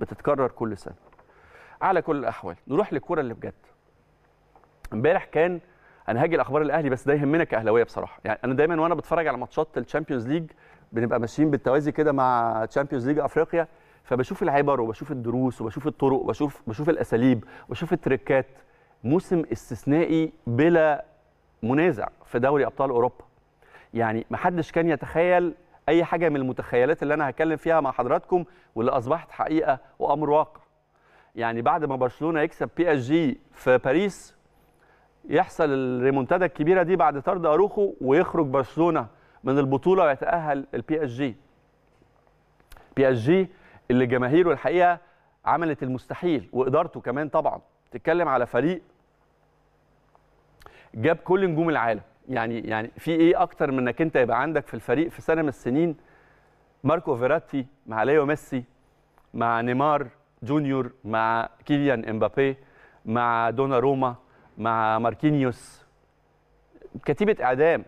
بتتكرر كل سنه على كل الاحوال نروح للكوره اللي بجد امبارح كان انا هاجي الاخبار الاهلي بس ده يهمنا كاهلاويه بصراحه يعني انا دايما وانا بتفرج على ماتشات الشامبيونز ليج بنبقى ماشيين بالتوازي كده مع تشامبيونز ليج افريقيا فبشوف العبر وبشوف الدروس وبشوف الطرق وبشوف بشوف الاساليب وبشوف التريكات موسم استثنائي بلا منازع في دوري ابطال اوروبا يعني محدش كان يتخيل اي حاجه من المتخيلات اللي انا هتكلم فيها مع حضراتكم واللي اصبحت حقيقه وامر واقع يعني بعد ما برشلونه يكسب بي اس جي في باريس يحصل الريمونتادا الكبيره دي بعد طرد اروخو ويخرج برشلونه من البطوله ويتاهل البي اس جي بي اس جي اللي جماهيره الحقيقه عملت المستحيل وادارته كمان طبعا تتكلم على فريق جاب كل نجوم العالم يعني يعني في ايه اكتر من انك انت يبقى عندك في الفريق في سنه من السنين ماركو فيراتي مع ليو ميسي مع نيمار جونيور مع كيليان امبابي مع دونا روما مع ماركينيوس كتيبه اعدام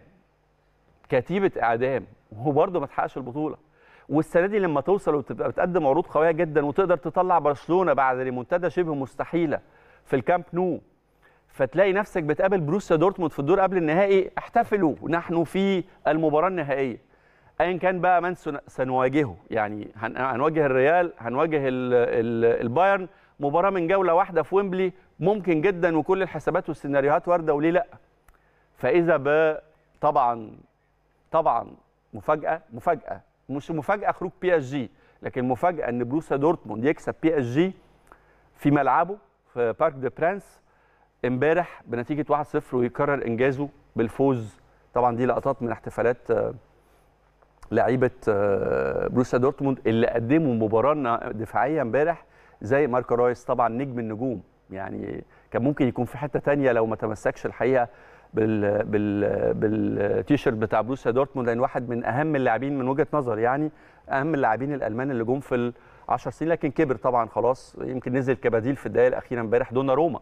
كتيبه اعدام وبرضه ما تحققش البطوله والسنه دي لما توصل وتبقى بتقدم عروض قويه جدا وتقدر تطلع برشلونه بعد ريمونتادا شبه مستحيله في الكامب نو فتلاقي نفسك بتقابل بروسيا دورتموند في الدور قبل النهائي احتفلوا نحن في المباراه النهائيه ايا كان بقى من سنواجهه يعني هنواجه الريال هنواجه البايرن مباراه من جوله واحده في ويمبلي ممكن جدا وكل الحسابات والسيناريوهات وارده وليه لا فاذا ب طبعا طبعا مفاجاه مفاجاه مش مفاجاه خروج بي اس جي لكن مفاجاه ان بروسيا دورتموند يكسب بي اس جي في ملعبه في بارك دي برانس امبارح بنتيجه 1-0 ويكرر انجازه بالفوز طبعا دي لقطات من احتفالات آه، لعيبه آه، بروسيا دورتموند اللي قدموا مباراه دفاعيه امبارح زي ماركو رايس طبعا نجم النجوم يعني كان ممكن يكون في حته تانية لو ما تمسكش الحقيقه بال بال بالتيشيرت بتاع بروسيا دورتموند لان واحد من اهم اللاعبين من وجهه نظري يعني اهم اللاعبين الالمان اللي جم في ال 10 سنين لكن كبر طبعا خلاص يمكن نزل كبديل في الدقائق الاخيره امبارح دونا روما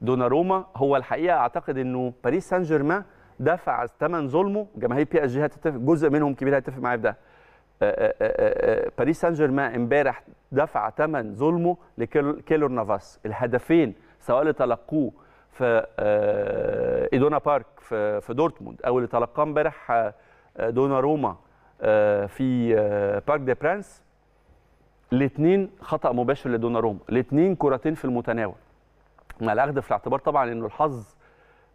دوناروما هو الحقيقه اعتقد انه باريس سان جيرمان دفع ثمن ظلمه جماهير بي اس جي هتتفق جزء منهم كبير هيتفق معايا في ده آه، آه، آه، باريس سان جيرمان امبارح دفع ثمن ظلمه لكيلور نافاس الهدفين سواء اللي تلقوه في ايدونا بارك في دورتموند او اللي تلقاه امبارح دوناروما في بارك دي برانس الاثنين خطا مباشر لدوناروما الاثنين كرتين في المتناول مع الاخذ في الاعتبار طبعا انه الحظ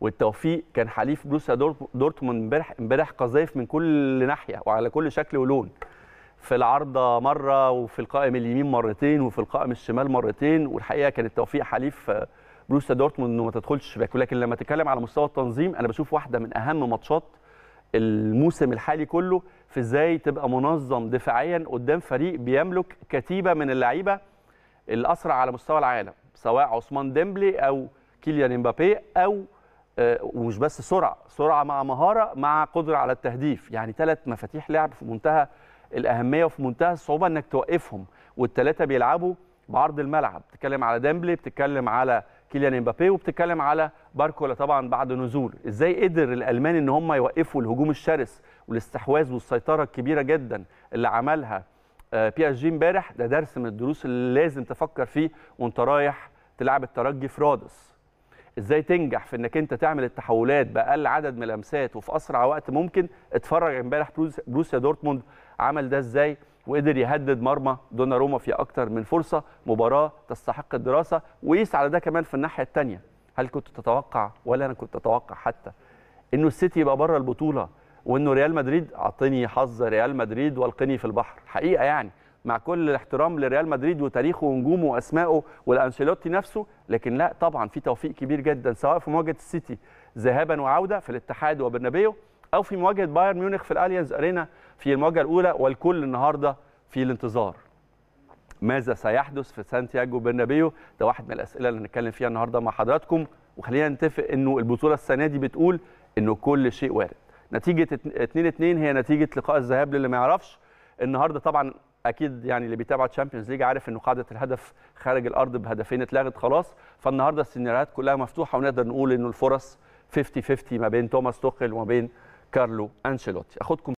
والتوفيق كان حليف بروسيا دورتموند امبارح امبارح قذايف من كل ناحيه وعلى كل شكل ولون في العارضه مره وفي القائم اليمين مرتين وفي القائم الشمال مرتين والحقيقه كان التوفيق حليف بروسيا دورتموند انه ما تدخلش باك ولكن لما تتكلم على مستوى التنظيم انا بشوف واحده من اهم ماتشات الموسم الحالي كله في ازاي تبقى منظم دفاعيا قدام فريق بيملك كتيبه من اللعيبه الاسرع على مستوى العالم سواء عثمان ديمبلي او كيليان امبابي او آه، ومش بس سرعه سرعه مع مهاره مع قدره على التهديف يعني ثلاث مفاتيح لعب في منتهى الاهميه وفي منتهى الصعوبه انك توقفهم والثلاثه بيلعبوا بعرض الملعب بتتكلم على ديمبلي بتتكلم على كيليان امبابي وبتتكلم على باركولا طبعا بعد نزول ازاي قدر الالمان ان هم يوقفوا الهجوم الشرس والاستحواذ والسيطره الكبيره جدا اللي عملها بي اس جي امبارح ده درس من الدروس اللي لازم تفكر فيه وانت رايح تلعب الترجي في رادس ازاي تنجح في انك انت تعمل التحولات باقل عدد من الامسات وفي اسرع وقت ممكن اتفرج امبارح بروسيا دورتموند عمل ده ازاي وقدر يهدد مرمى دونا روما في اكتر من فرصه مباراه تستحق الدراسه وقيس على ده كمان في الناحيه الثانيه هل كنت تتوقع ولا انا كنت اتوقع حتى انه السيتي يبقى بره البطوله وانه ريال مدريد اعطني حظ ريال مدريد والقني في البحر حقيقه يعني مع كل الاحترام لريال مدريد وتاريخه ونجومه واسمائه والانشيلوتي نفسه لكن لا طبعا في توفيق كبير جدا سواء في مواجهه السيتي ذهابا وعوده في الاتحاد وبرنابيو او في مواجهه بايرن ميونخ في الاليانز ارينا في المواجهه الاولى والكل النهارده في الانتظار ماذا سيحدث في سانتياغو برنابيو ده واحد من الاسئله اللي هنتكلم فيها النهارده مع حضراتكم وخلينا نتفق انه البطوله السنه دي بتقول انه كل شيء وارد نتيجه 2 2 هي نتيجه لقاء الذهاب للي ما يعرفش النهارده طبعا اكيد يعني اللي بيتابع تشامبيونز ليج عارف انه قاعده الهدف خارج الارض بهدفين اتلغت خلاص فالنهارده السيناريوهات كلها مفتوحه ونقدر نقول انه الفرص 50 50 ما بين توماس توخيل وما بين كارلو انشيلوتي اخدكم